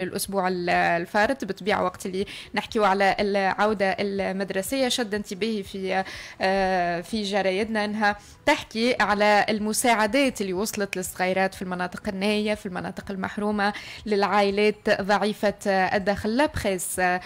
الأسبوع الفارط بطبيعة وقت اللي نحكيو على العودة المدرسية شد انتباهي في آه، في جرايدنا أنها تحكي على المساعدات اللي وصلت للصغيرات في المناطق النائية في المناطق المحرومة للعائلات ضعيفة الدخل لابخيس آه،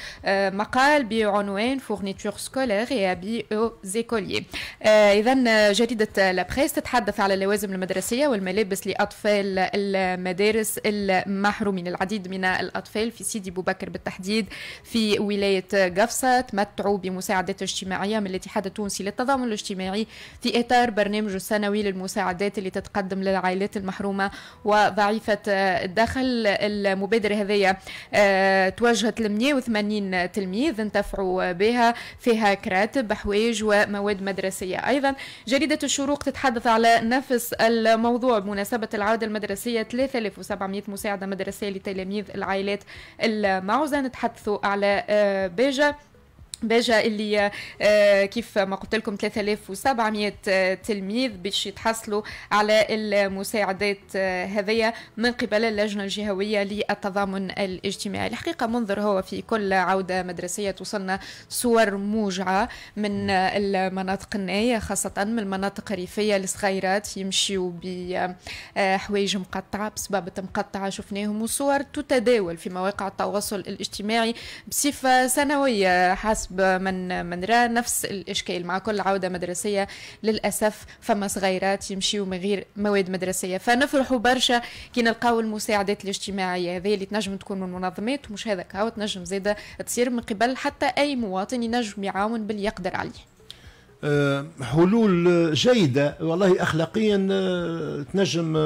مقال بعنوان فورنيتور سكولير يا بي او زيكولي إذا جريدة لابخيس تتحدث على اللوازم المدرسية والملابس لأطفال المدارس المحرومين العديد من الأطفال في سيدي بو بكر بالتحديد في ولاية قفصة تمتعوا بمساعدات اجتماعية من الاتحاد التونسي للتضامن الاجتماعي في إطار برنامجه السنوي للمساعدات اللي تتقدم للعائلات المحرومة وضعيفة الدخل المبادرة هذه آه، توجهت ل 180 تلميذ انتفعوا بها فيها كراتب حوايج ومواد مدرسية أيضا جريدة الشروق تتحدث على نفس الموضوع بمناسبة العودة المدرسية 3700 مساعدة مدرسية لتلاميذ العائلات العائلات المعوزة نتحدثوا على آه، بيجا باجا اللي آه، كيف ما قلت لكم 3700 آه، تلميذ باش يتحصلوا على المساعدات آه، هذيا من قبل اللجنه الجهويه للتضامن الاجتماعي الحقيقه منظر هو في كل عوده مدرسيه توصلنا صور موجعه من المناطق النائيه خاصه من المناطق الريفيه الصغيرات يمشيوا بحوايج مقطعه بسبب مقطعه شفناهم وصور تتداول في مواقع التواصل الاجتماعي بصفه سنويه حسب حسب من من راه نفس الاشكال مع كل عوده مدرسيه للاسف فما صغيرات يمشيو من غير مواد مدرسيه فنفرحوا برشا كي نلقاو المساعدات الاجتماعيه هذه اللي تنجم تكون من منظمات مش هذاك هاو تنجم زاده تصير من قبل حتى اي مواطن ينجم يعاون باللي يقدر عليه آه، حلول جيدة والله أخلاقيا آه، تنجم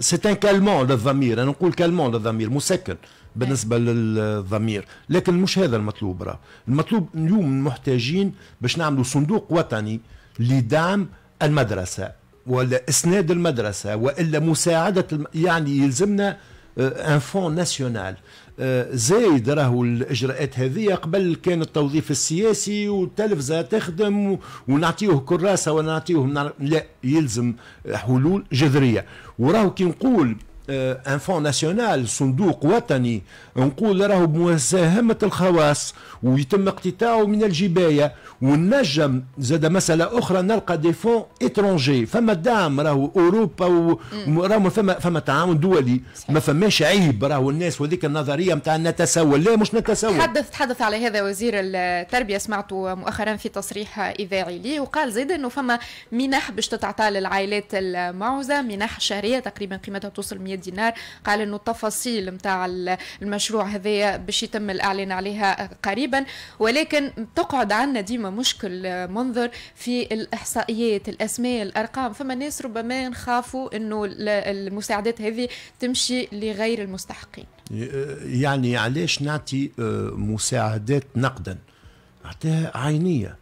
سيتان كالمون للضمير أنا نقول كالمون للضمير مسكن بالنسبة للضمير لكن مش هذا المطلوب راه المطلوب اليوم محتاجين باش نعملوا صندوق وطني لدعم المدرسة ولا إسناد المدرسة وإلا مساعدة يعني يلزمنا ان فون ناسيونال آه، زايد راهو الاجراءات هذه قبل كان التوظيف السياسي والتلفزه تخدم ونعطيوه كراسه ونعطيوه لا يلزم حلول جذريه وراهو كي نقول آه، ان فون ناسيونال صندوق وطني نقول راهو بمساهمه الخواص ويتم اقتطاعه من الجبايه ونجم زاد مساله اخرى نلقى دي فون اترونجي فما دعم راهو اوروبا وراهو فما فما تعاون دولي ما فماش عيب راهو الناس وذيك النظريه نتاع نتسول لا مش نتسول تحدث تحدث على هذا وزير التربيه سمعته مؤخرا في تصريح اذاعي لي وقال زيد انه فما منح باش تتعطى للعائلات المعوزه منح شهريه تقريبا قيمتها توصل 800 دينار قال انه التفاصيل نتاع المشروع هذايا باش يتم الاعلان عليها قريبا ولكن تقعد عندنا ديما مشكل منظر في الاحصائيات الاسماء الارقام فما ناس ربما نخافوا انه المساعدات هذه تمشي لغير المستحقين يعني علاش نعطي آه، مساعدات نقدا نعطيها عينيه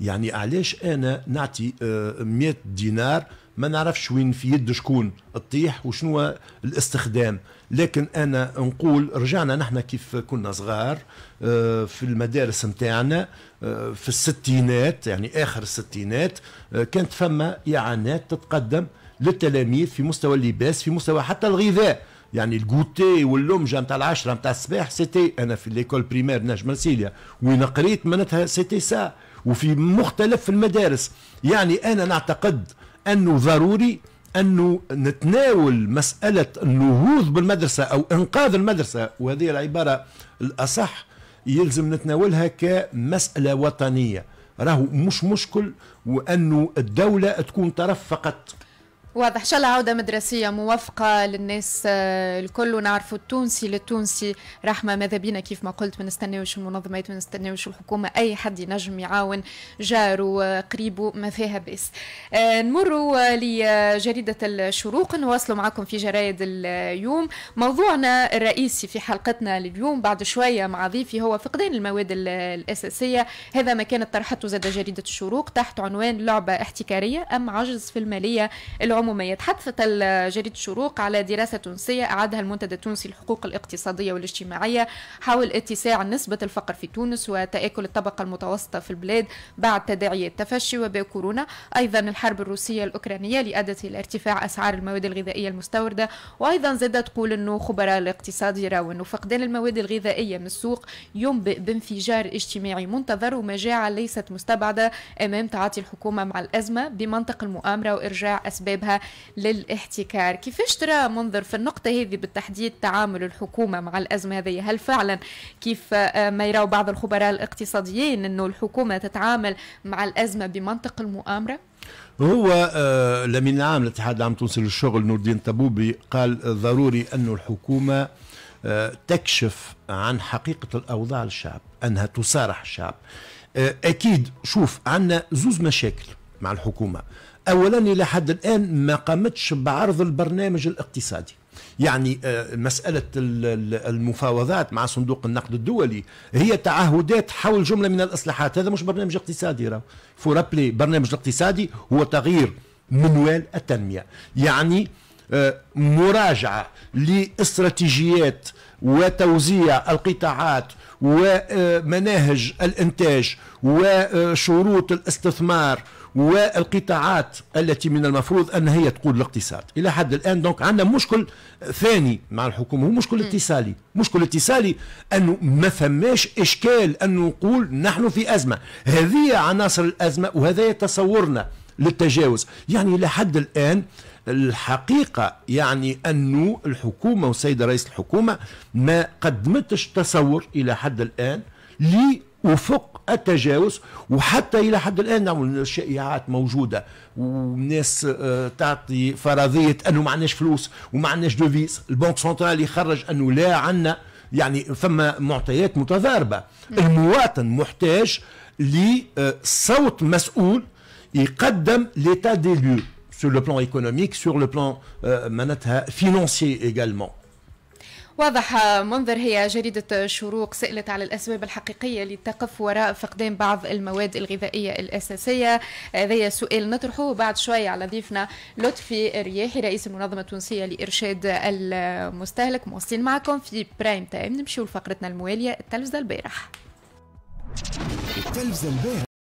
يعني علاش انا نعطي 100 آه، دينار ما نعرفش وين في يد شكون تطيح وشنو الاستخدام لكن انا نقول رجعنا نحن كيف كنا صغار آه، في المدارس نتاعنا آه، في الستينات يعني اخر الستينات آه، كانت فما اعانات تتقدم للتلاميذ في مستوى اللباس في مستوى حتى الغذاء يعني الكوتي واللمجه نتاع العشره نتاع الصباح سيتي انا في ليكول بريمير نجم سيليا وين قريت معناتها سيتي سا وفي مختلف المدارس يعني انا نعتقد أنه ضروري أنه نتناول مسألة النهوض بالمدرسة أو إنقاذ المدرسة وهذه العبارة الأصح يلزم نتناولها كمسألة وطنية راهو مش مشكل وأنه الدولة تكون طرف فقط واضح ان شاء الله عوده مدرسيه موفقه للناس آه، الكل ونعرفوا التونسي للتونسي رحمه ماذا بينا كيف ما قلت ما نستناوش المنظمات ما نستناوش الحكومه اي حد ينجم يعاون جاره آه، قريبه آه، ما فيها بس نمر لجريده الشروق نواصلوا معكم في جرايد اليوم موضوعنا الرئيسي في حلقتنا لليوم بعد شويه مع ضيفي هو فقدان المواد الاساسيه هذا ما كانت طرحته زاد جريده الشروق تحت عنوان لعبه احتكاريه ام عجز في الماليه العموميه مميز حثت جريدة الشروق على دراسة تونسية أعادها المنتدى التونسي للحقوق الاقتصادية والاجتماعية حول اتساع نسبة الفقر في تونس وتآكل الطبقة المتوسطة في البلاد بعد تداعي التفشي وباء كورونا أيضا الحرب الروسية الأوكرانية اللي أدت إلى ارتفاع أسعار المواد الغذائية المستوردة وأيضا زاد تقول أنه خبراء الاقتصاد يراو أنه فقدان المواد الغذائية من السوق ينبئ بانفجار اجتماعي منتظر ومجاعة ليست مستبعدة أمام تعاطي الحكومة مع الأزمة بمنطق المؤامرة وإرجاع أسبابها للاحتكار كيفاش ترى منظر في النقطة هذه بالتحديد تعامل الحكومة مع الأزمة هذه هل فعلا كيف آه، ما يراو بعض الخبراء الاقتصاديين أنه الحكومة تتعامل مع الأزمة بمنطق المؤامرة؟ هو الامين آه، العام للاتحاد العام التونسي للشغل نور الدين طبوبي قال ضروري أن الحكومه آه، تكشف عن حقيقه الاوضاع للشعب انها تصارح الشعب اكيد شوف عندنا زوز مشاكل مع الحكومه اولا الى حد الان ما قامتش بعرض البرنامج الاقتصادي يعني آه، مسألة المفاوضات مع صندوق النقد الدولي هي تعهدات حول جملة من الإصلاحات هذا مش برنامج اقتصادي راهو فورابلي برنامج اقتصادي هو تغيير منوال التنمية يعني آه، مراجعة لاستراتيجيات وتوزيع القطاعات ومناهج آه، الانتاج وشروط الاستثمار والقطاعات التي من المفروض أن هي تقود الاقتصاد إلى حد الآن دونك عندنا مشكل ثاني مع الحكومة هو مشكل اتصالي مشكل اتصالي أنه ما فماش إشكال أنه نقول نحن في أزمة هذه عناصر الأزمة وهذا تصورنا للتجاوز يعني لحد الآن الحقيقة يعني أنه الحكومة والسيد رئيس الحكومة ما قدمتش تصور إلى حد الآن افق التجاوز وحتى الى حد الان نعمل الشائعات موجوده وناس آه، تعطي فرضيه انه ما عندناش فلوس وما عندناش دوفيز البنك سنترال يخرج انه لا عندنا يعني ثم معطيات متضاربه المواطن محتاج لصوت آه، مسؤول يقدم ليتا دي لو سور لو بلان ايكونوميك سور لو بلان معناتها فينانسي ايجالمون واضح منذر هي جريدة شروق سئلت على الأسباب الحقيقية اللي تقف وراء فقدان بعض المواد الغذائية الأساسية هذا سؤال نطرحه بعد شوية على ضيفنا لطفي رياحي رئيس المنظمة التونسية لإرشاد المستهلك موصلين معكم في برايم تايم نمشيو لفقرتنا الموالية التلفزة البارح التلفزة البارح